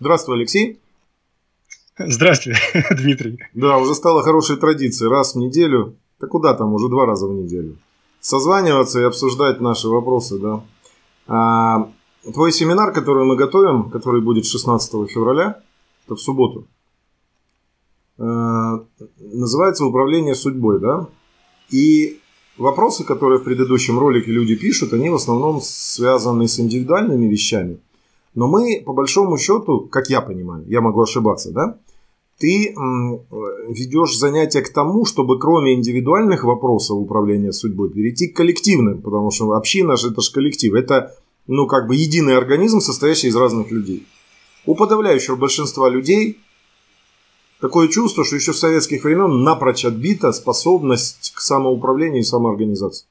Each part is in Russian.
Здравствуй, Алексей. Здравствуй, Дмитрий. Да, уже стала хорошей традицией. Раз в неделю, да куда там, уже два раза в неделю. Созваниваться и обсуждать наши вопросы, да. А, твой семинар, который мы готовим, который будет 16 февраля, это в субботу, а, называется «Управление судьбой», да? И вопросы, которые в предыдущем ролике люди пишут, они в основном связаны с индивидуальными вещами – но мы, по большому счету, как я понимаю, я могу ошибаться, да, ты э, ведешь занятия к тому, чтобы кроме индивидуальных вопросов управления судьбой перейти к коллективным, потому что община же это же коллектив, это ну как бы единый организм, состоящий из разных людей. У подавляющего большинства людей такое чувство, что еще в советских времен напрочь отбита способность к самоуправлению и самоорганизации.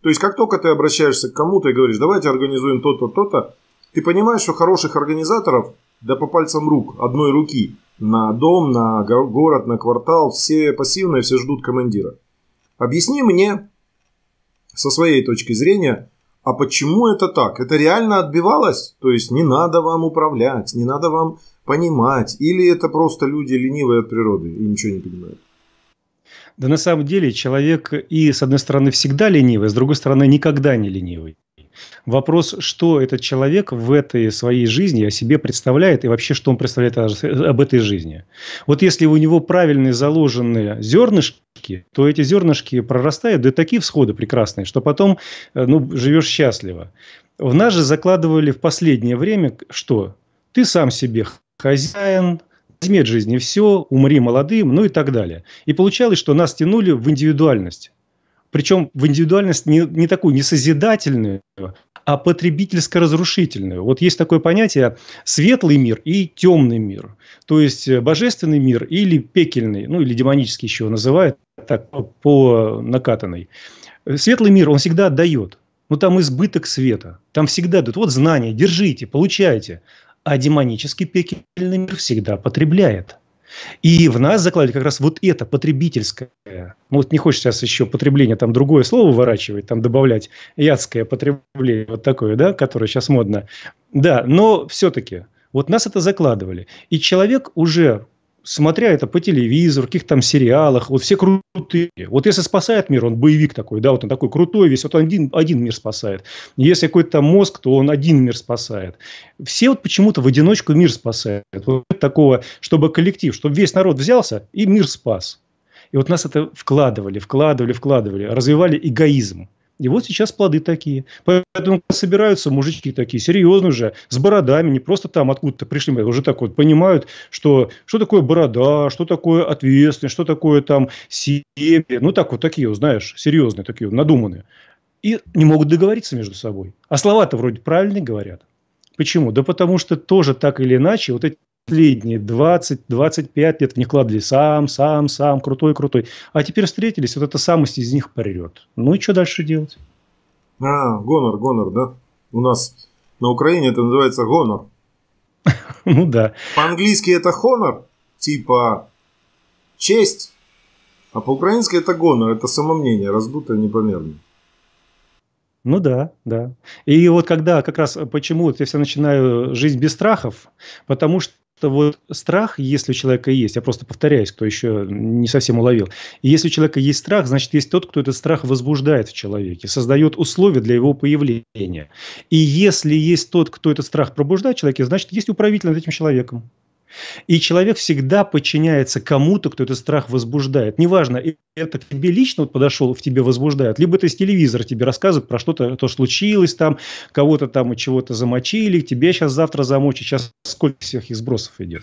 То есть как только ты обращаешься к кому-то и говоришь, давайте организуем то-то, то-то, ты понимаешь, что хороших организаторов, да по пальцам рук, одной руки, на дом, на город, на квартал, все пассивные, все ждут командира. Объясни мне, со своей точки зрения, а почему это так? Это реально отбивалось? То есть не надо вам управлять, не надо вам понимать? Или это просто люди ленивые от природы и ничего не понимают? Да на самом деле человек и, с одной стороны, всегда ленивый, с другой стороны, никогда не ленивый. Вопрос, что этот человек в этой своей жизни о себе представляет и вообще, что он представляет об этой жизни. Вот если у него правильные заложенные зернышки, то эти зернышки прорастают, да такие всходы прекрасные, что потом э, ну, живешь счастливо. В нас же закладывали в последнее время, что ты сам себе хозяин, возьми от жизни все, умри молодым, ну и так далее. И получалось, что нас тянули в индивидуальность причем в индивидуальность не, не такую, не созидательную, а потребительско-разрушительную. Вот есть такое понятие светлый мир и темный мир. То есть э, божественный мир или пекельный, ну или демонический еще называют, так по накатанной. Светлый мир, он всегда отдает. Но ну, там избыток света. Там всегда дают. Вот знания, держите, получайте. А демонический пекельный мир всегда потребляет. И в нас закладывали как раз вот это потребительское. Ну, вот не хочется сейчас еще потребление, там другое слово выворачивать, там добавлять ядское потребление, вот такое, да, которое сейчас модно. Да, но все-таки вот нас это закладывали. И человек уже смотря это по телевизору, каких там сериалах, вот все крутые. Вот если спасает мир, он боевик такой, да, вот он такой крутой весь, вот он один, один мир спасает. Если какой-то там мозг, то он один мир спасает. Все вот почему-то в одиночку мир спасают. Вот такого, чтобы коллектив, чтобы весь народ взялся и мир спас. И вот нас это вкладывали, вкладывали, вкладывали, развивали эгоизм. И вот сейчас плоды такие. Поэтому собираются мужички такие, серьезно уже с бородами, не просто там откуда-то пришли, а уже так вот понимают, что, что такое борода, что такое ответственность, что такое там семьи. Ну, так вот такие, знаешь, серьезные такие, надуманные. И не могут договориться между собой. А слова-то вроде правильные говорят. Почему? Да потому что тоже так или иначе вот эти последние 20-25 лет в них кладли сам, сам, сам, крутой, крутой. А теперь встретились, вот эта самость из них порет. Ну и что дальше делать? А, гонор, гонор, да? У нас на Украине это называется гонор. Ну да. По-английски это honor, типа честь, а по-украински это гонор, это самомнение, раздутое непомерно. Ну да, да. И вот когда как раз почему вот я все начинаю жизнь без страхов, потому что что вот страх, если у человека есть, я просто повторяюсь, кто еще не совсем уловил, если у человека есть страх, значит, есть тот, кто этот страх возбуждает в человеке, создает условия для его появления. И если есть тот, кто этот страх пробуждает в человеке, значит, есть управитель над этим человеком. И человек всегда подчиняется кому-то, кто этот страх возбуждает. Неважно, это к тебе лично вот подошел, в тебе возбуждает, либо это из телевизора тебе рассказывают про что-то, то случилось там, кого-то там и чего-то замочили, тебе сейчас завтра замочат, сейчас сколько всех избросов идет.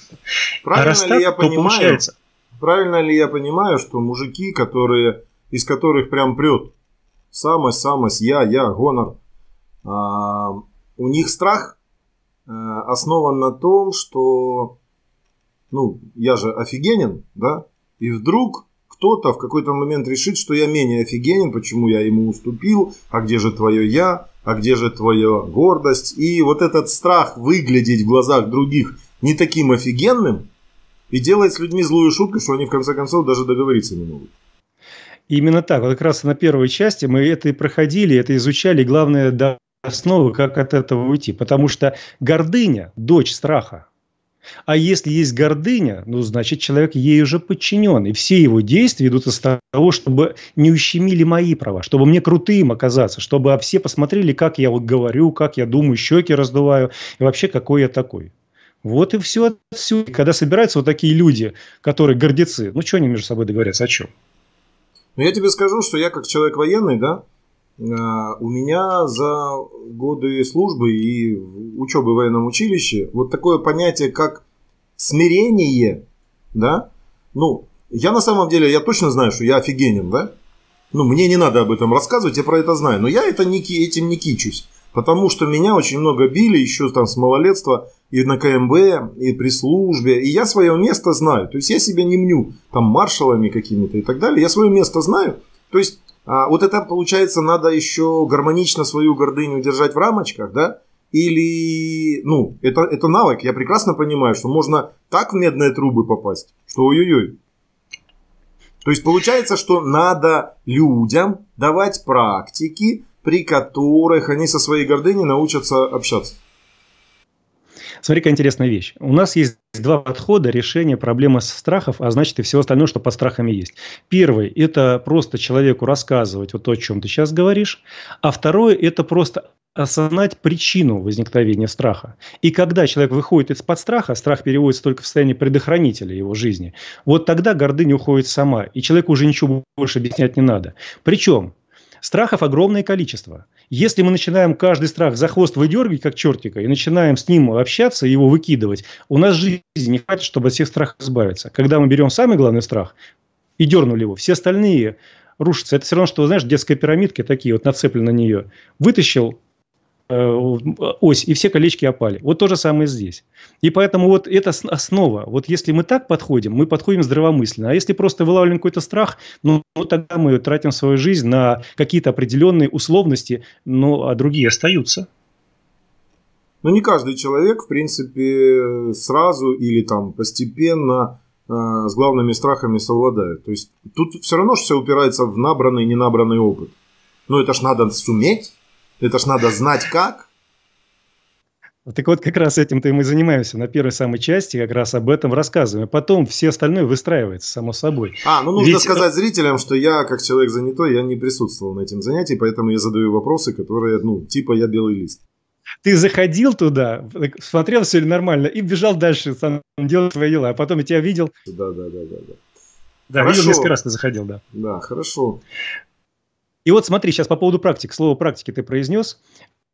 А Правильно а раз ли так, я понимаю, получается... Правильно ли я понимаю, что мужики, которые, из которых прям прет самость, самость, я, я, гонор, а, у них страх э, основан на том, что ну, я же офигенен, да, и вдруг кто-то в какой-то момент решит, что я менее офигенен, почему я ему уступил, а где же твое я, а где же твоя гордость. И вот этот страх выглядеть в глазах других не таким офигенным и делает с людьми злую шутку, что они в конце концов даже договориться не могут. Именно так. Вот как раз на первой части мы это и проходили, это изучали. Главное, до основы, как от этого уйти. Потому что гордыня – дочь страха. А если есть гордыня, ну, значит, человек ей уже подчинен. И все его действия идут из того, чтобы не ущемили мои права, чтобы мне крутым оказаться, чтобы все посмотрели, как я вот говорю, как я думаю, щеки раздуваю, и вообще, какой я такой. Вот и все отсюда. Когда собираются вот такие люди, которые гордецы, ну, что они между собой договорятся, о чем? Ну, я тебе скажу, что я как человек военный, да, а, у меня за годы службы и учебы в военном училище вот такое понятие, как смирение, да, ну, я на самом деле, я точно знаю, что я офигенен, да, ну, мне не надо об этом рассказывать, я про это знаю, но я это не, этим не кичусь, потому что меня очень много били еще там с малолетства и на КМБ, и при службе, и я свое место знаю, то есть я себя не мню там маршалами какими-то и так далее, я свое место знаю, то есть а вот это, получается, надо еще гармонично свою гордыню держать в рамочках, да? Или, ну, это, это навык. Я прекрасно понимаю, что можно так в медные трубы попасть, что ой-ой-ой. То есть получается, что надо людям давать практики, при которых они со своей гордыней научатся общаться. Смотри, какая интересная вещь. У нас есть два подхода решения проблемы страхов, а значит и всего остального, что под страхами есть. Первый – это просто человеку рассказывать вот то, о чем ты сейчас говоришь. А второе – это просто осознать причину возникновения страха. И когда человек выходит из-под страха, страх переводится только в состояние предохранителя его жизни, вот тогда гордыня уходит сама, и человеку уже ничего больше объяснять не надо. Причем Страхов огромное количество. Если мы начинаем каждый страх за хвост выдергивать, как чертика, и начинаем с ним общаться, его выкидывать, у нас жизни не хватит, чтобы от всех страхов избавиться. Когда мы берем самый главный страх и дернули его, все остальные рушатся. Это все равно, что, знаешь, детская пирамидка такие вот нацеплены на нее. Вытащил Э, ось, и все колечки опали. Вот то же самое здесь. И поэтому вот это основа. Вот если мы так подходим, мы подходим здравомысленно. А если просто вылавливаем какой-то страх, ну, ну тогда мы тратим свою жизнь на какие-то определенные условности, ну, а другие остаются. ну не каждый человек, в принципе, сразу или там постепенно э, с главными страхами совладает. То есть тут все равно все упирается в набранный и ненабранный опыт. но ну, это ж надо суметь это ж надо знать как. Так вот, как раз этим-то и мы занимаемся. На первой самой части как раз об этом рассказываем. А потом все остальное выстраивается, само собой. А, ну нужно Ведь... сказать зрителям, что я, как человек занятой, я не присутствовал на этом занятии, поэтому я задаю вопросы, которые, ну, типа я белый лист ты заходил туда, смотрел, все ли нормально, и бежал дальше, сам делал свои дела, а потом я тебя видел. Да, да, да, да. Да, да видел несколько раз ты заходил, да. Да, хорошо. И вот смотри, сейчас по поводу практик. Слово практики ты произнес.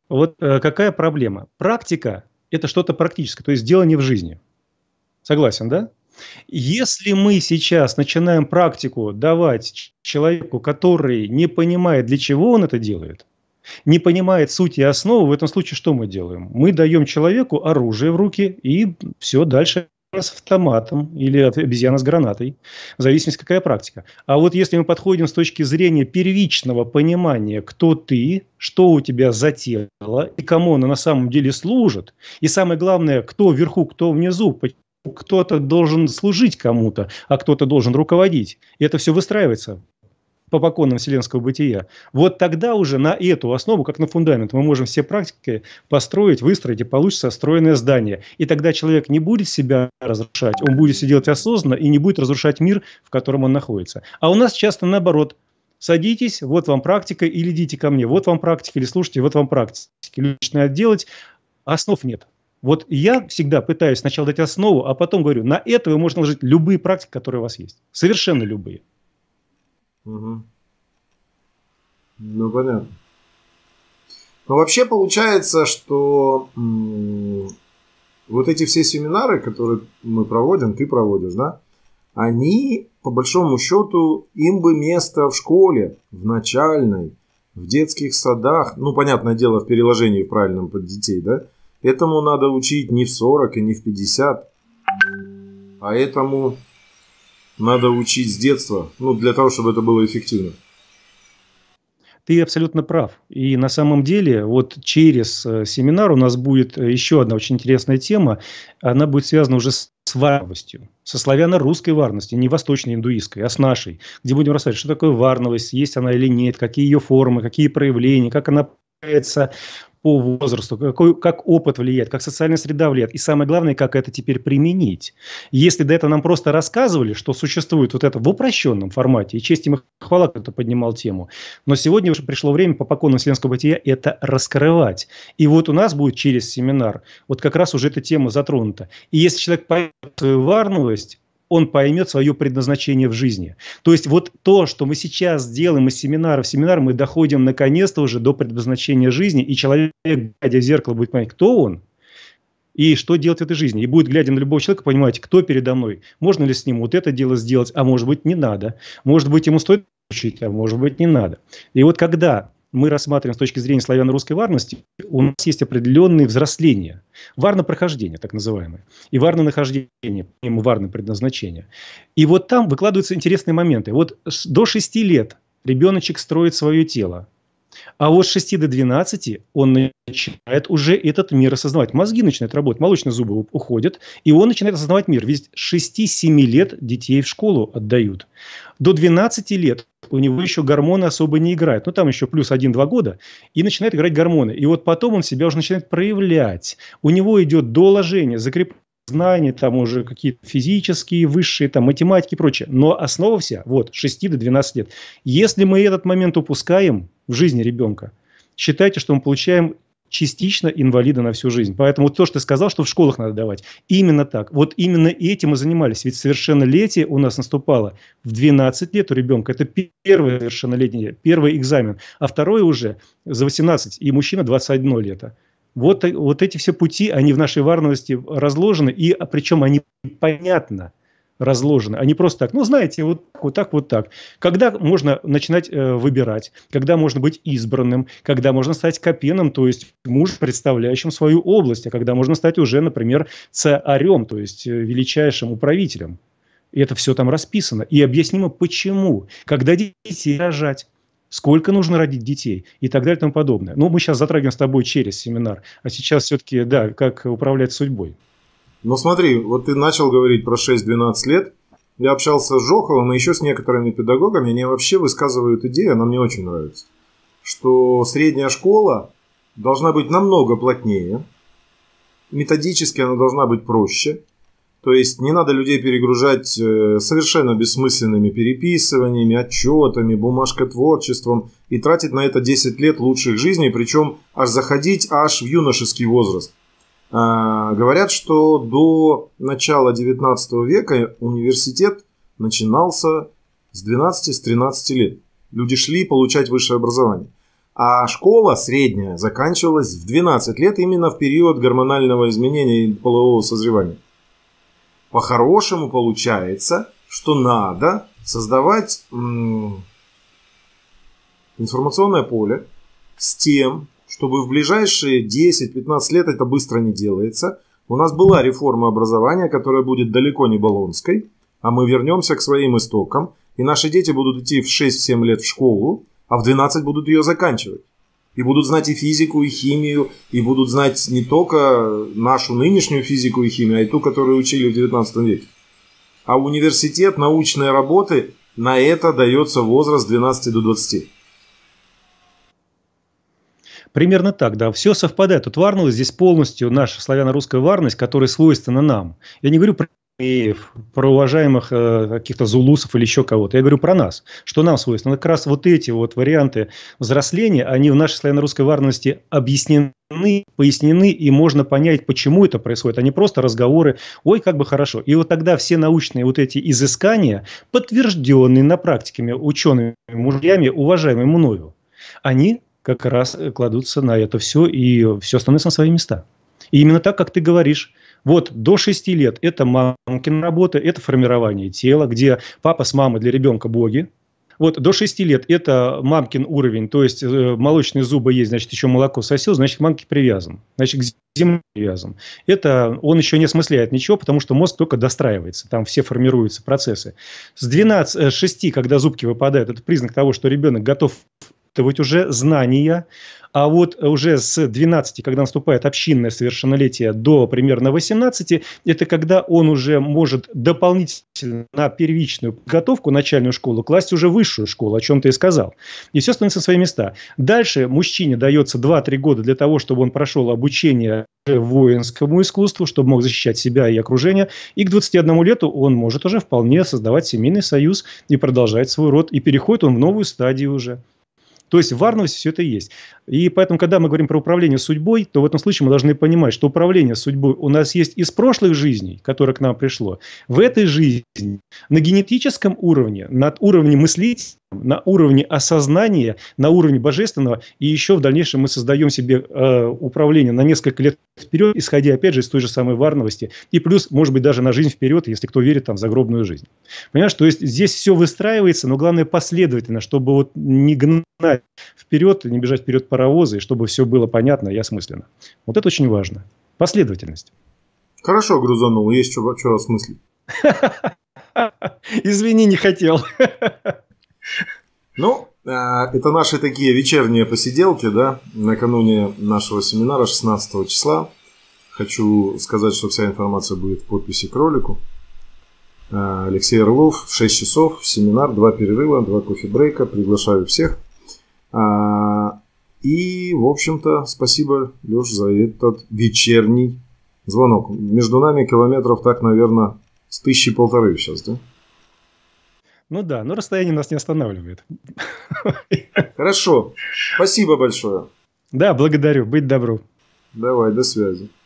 Вот э, какая проблема? Практика – это что-то практическое, то есть делание в жизни. Согласен, да? Если мы сейчас начинаем практику давать человеку, который не понимает, для чего он это делает, не понимает суть и основу, в этом случае что мы делаем? Мы даем человеку оружие в руки, и все, дальше с автоматом или обезьяна с гранатой, в зависимости какая практика. А вот если мы подходим с точки зрения первичного понимания, кто ты, что у тебя за тело и кому оно на самом деле служит, и самое главное, кто вверху, кто внизу, кто-то должен служить кому-то, а кто-то должен руководить. И это все выстраивается по поконам вселенского бытия, вот тогда уже на эту основу, как на фундамент, мы можем все практики построить, выстроить, и получится стройное здание. И тогда человек не будет себя разрушать, он будет все делать осознанно и не будет разрушать мир, в котором он находится. А у нас часто наоборот. Садитесь, вот вам практика, или идите ко мне, вот вам практика, или слушайте, вот вам практика. Лично делать, основ нет. Вот я всегда пытаюсь сначала дать основу, а потом говорю, на это вы можете наложить любые практики, которые у вас есть. Совершенно любые. Угу. Ну, понятно. Но ну, вообще получается, что вот эти все семинары, которые мы проводим, ты проводишь, да, они, по большому счету, им бы место в школе, в начальной, в детских садах, ну, понятное дело, в переложении в правильном под детей, да, этому надо учить не в 40 и не в 50, а этому надо учить с детства, ну, для того, чтобы это было эффективно. Ты абсолютно прав. И на самом деле вот через э, семинар у нас будет э, еще одна очень интересная тема. Она будет связана уже с варностью, со славяно-русской варностью, не восточной индуистской а с нашей, где будем рассказывать, что такое варновость, есть она или нет, какие ее формы, какие проявления, как она появляется по возрасту, какой, как опыт влияет, как социальная среда влияет, и самое главное, как это теперь применить. Если до этого нам просто рассказывали, что существует вот это в упрощенном формате, и честь им и хвала, кто-то поднимал тему, но сегодня уже пришло время по покону вселенского бытия это раскрывать. И вот у нас будет через семинар, вот как раз уже эта тема затронута. И если человек поймет свою варность, он поймет свое предназначение в жизни. То есть вот то, что мы сейчас делаем из семинара в семинар, мы доходим наконец-то уже до предназначения жизни, и человек, глядя в зеркало, будет понимать, кто он, и что делать в этой жизни. И будет, глядя на любого человека, понимать, кто передо мной, можно ли с ним вот это дело сделать, а может быть не надо, может быть ему стоит учить, а может быть не надо. И вот когда мы рассматриваем с точки зрения славяно-русской варности, у нас есть определенные взросления. Варно-прохождение, так называемое. И варно-нахождение, варно-предназначение. И вот там выкладываются интересные моменты. Вот до 6 лет ребеночек строит свое тело. А вот с 6 до 12 он начинает уже этот мир осознавать. Мозги начинают работать, молочные зубы уходят, и он начинает осознавать мир. Ведь с 6-7 лет детей в школу отдают. До 12 лет у него еще гормоны особо не играют. Ну, там еще плюс 1-2 года, и начинает играть гормоны. И вот потом он себя уже начинает проявлять. У него идет доложение, закрепление Знания, там уже какие-то физические, высшие, там математики и прочее. Но основа вся, вот, 6 до 12 лет. Если мы этот момент упускаем в жизни ребенка, считайте, что мы получаем частично инвалида на всю жизнь. Поэтому то, что ты сказал, что в школах надо давать, именно так. Вот именно этим мы занимались. Ведь совершеннолетие у нас наступало в 12 лет у ребенка. Это первое совершеннолетие, первый экзамен. А второй уже за 18, и мужчина 21 лето. Вот, вот эти все пути, они в нашей варности разложены, и а причем они понятно разложены, они просто так, ну, знаете, вот так, вот так, вот так. Когда можно начинать э, выбирать, когда можно быть избранным, когда можно стать копеном, то есть муж, представляющим свою область, а когда можно стать уже, например, царем, то есть э, величайшим управителем. И это все там расписано. И объяснимо, почему. Когда детей рожать, сколько нужно родить детей и так далее и тому подобное. Ну, мы сейчас затрагиваем с тобой через семинар, а сейчас все-таки, да, как управлять судьбой. Ну смотри, вот ты начал говорить про 6-12 лет. Я общался с Жоховым и еще с некоторыми педагогами, они вообще высказывают идею, она мне очень нравится, что средняя школа должна быть намного плотнее, методически она должна быть проще, то есть не надо людей перегружать э, совершенно бессмысленными переписываниями, отчетами, бумажкотворчеством и тратить на это 10 лет лучших жизней, причем аж заходить аж в юношеский возраст. А, говорят, что до начала 19 века университет начинался с 12-13 с лет. Люди шли получать высшее образование. А школа средняя заканчивалась в 12 лет именно в период гормонального изменения и полового созревания. По-хорошему получается, что надо создавать информационное поле с тем, чтобы в ближайшие 10-15 лет это быстро не делается. У нас была реформа образования, которая будет далеко не баллонской, а мы вернемся к своим истокам, и наши дети будут идти в 6-7 лет в школу, а в 12 будут ее заканчивать. И будут знать и физику, и химию, и будут знать не только нашу нынешнюю физику и химию, а и ту, которую учили в 19 веке. А университет научные работы на это дается возраст 12 до 20. Примерно так, да. Все совпадает. Тут варнность здесь полностью наша славяно-русская варность, которая свойственна нам. Я не говорю про Меев, про уважаемых э, каких-то зулусов или еще кого-то. Я говорю про нас, что нам свойственно. Как раз вот эти вот варианты взросления, они в нашей славяно-русской варности объяснены пояснены, и можно понять, почему это происходит, а не просто разговоры, ой, как бы хорошо. И вот тогда все научные вот эти изыскания, подтвержденные на практиками учеными мужьями, уважаемыми мною, они как раз кладутся на это все, и все становится на свои места. И именно так, как ты говоришь – вот до 6 лет это мамкин работа, это формирование тела, где папа с мамой для ребенка боги, вот до 6 лет это мамкин уровень, то есть э, молочные зубы есть, значит, еще молоко сосил, значит, мамки привязан, значит, к земле привязан. Это он еще не осмысляет ничего, потому что мозг только достраивается, там все формируются процессы. С 12, 6, э, когда зубки выпадают, это признак того, что ребенок готов вырабатывать уже знания, а вот уже с 12, когда наступает общинное совершеннолетие, до примерно 18, это когда он уже может дополнительно на первичную подготовку, начальную школу, класть уже высшую школу, о чем ты и сказал. И все становится в свои места. Дальше мужчине дается 2-3 года для того, чтобы он прошел обучение воинскому искусству, чтобы мог защищать себя и окружение. И к 21 лету он может уже вполне создавать семейный союз и продолжать свой род. И переходит он в новую стадию уже. То есть в варности все это есть. И поэтому, когда мы говорим про управление судьбой, то в этом случае мы должны понимать, что управление судьбой у нас есть из прошлых жизней, которое к нам пришло, в этой жизни, на генетическом уровне, над уровнем мыслить, на уровне осознания, на уровне божественного, и еще в дальнейшем мы создаем себе э, управление на несколько лет вперед, исходя, опять же, из той же самой варновости, и плюс, может быть, даже на жизнь вперед, если кто верит там в загробную жизнь. Понимаешь, то есть здесь все выстраивается, но главное последовательно, чтобы вот не гнать вперед, не бежать вперед паровозы, и чтобы все было понятно и осмысленно. Вот это очень важно. Последовательность. Хорошо, грузанул, есть что, что осмыслить. Извини, не хотел. Ну, а, это наши такие вечерние посиделки, да, накануне нашего семинара 16 числа. Хочу сказать, что вся информация будет в подписи к ролику. А, Алексей Орлов, в 6 часов, семинар, два перерыва, два кофе-брейка, приглашаю всех. А, и, в общем-то, спасибо, Леш, за этот вечерний звонок. Между нами километров так, наверное, с тысячи полторы сейчас, да? Ну да, но расстояние нас не останавливает. Хорошо. Спасибо большое. Да, благодарю. Быть добру. Давай, до связи.